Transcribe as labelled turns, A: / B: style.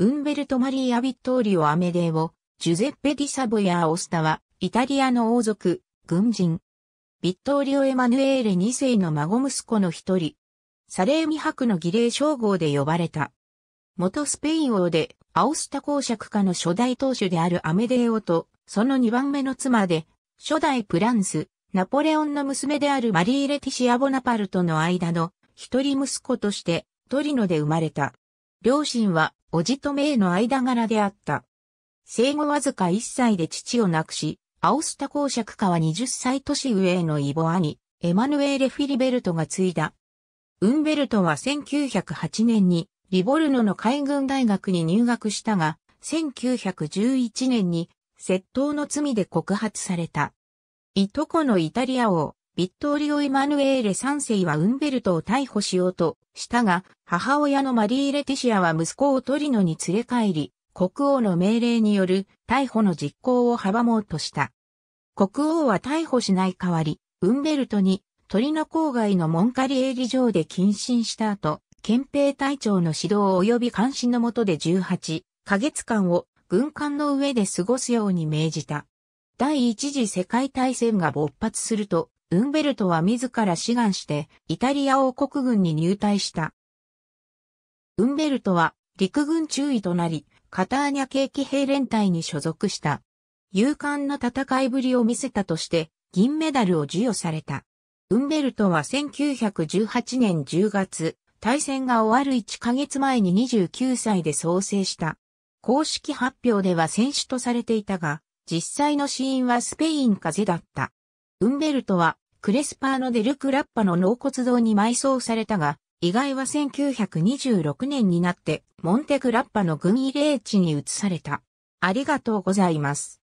A: ウンベルト・マリー・ア・ビットーリオ・アメデーオ、ジュゼッペ・ディ・サボヤア・オスタは、イタリアの王族、軍人。ビットーリオ・エマヌエーレ2世の孫息子の一人。サレーミ博の儀礼称号で呼ばれた。元スペイン王で、アオスタ公爵家の初代当主であるアメデーオと、その二番目の妻で、初代プランス、ナポレオンの娘であるマリー・レティシア・ボナパルトの間の一人息子として、トリノで生まれた。両親はおじとめへの間柄であった。生後わずか1歳で父を亡くし、アオスタ公爵家は20歳年上のイボ兄、エマヌエーレ・フィリベルトが継いだ。ウンベルトは1908年にリボルノの海軍大学に入学したが、1911年に窃盗の罪で告発された。いとこのイタリア王、ビットオリオ・イマヌエーレ3世はウンベルトを逮捕しようとしたが、母親のマリー・レティシアは息子をトリノに連れ帰り、国王の命令による逮捕の実行を阻もうとした。国王は逮捕しない代わり、ウンベルトにトリノ郊外のモンカリエーリ城で謹慎した後、憲兵隊長の指導及び監視の下で18ヶ月間を軍艦の上で過ごすように命じた。第一次世界大戦が勃発すると、ウンベルトは自ら志願してイタリア王国軍に入隊した。ウンベルトは陸軍中尉となり、カターニャ系騎兵連隊に所属した。勇敢な戦いぶりを見せたとして銀メダルを授与された。ウンベルトは1918年10月、対戦が終わる1ヶ月前に29歳で創生した。公式発表では選手とされていたが、実際の死因はスペイン風邪だった。ウンベルトは、クレスパーノ・デル・クラッパの納骨堂に埋葬されたが、意外は1926年になって、モンテクラッパの軍慰霊地に移された。ありがとうございます。